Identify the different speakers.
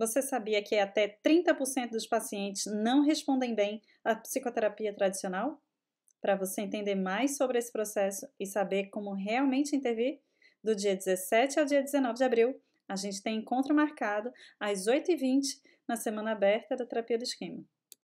Speaker 1: Você sabia que até 30% dos pacientes não respondem bem à psicoterapia tradicional? Para você entender mais sobre esse processo e saber como realmente intervir, do dia 17 ao dia 19 de abril, a gente tem encontro marcado às 8h20 na semana aberta da terapia do esquema.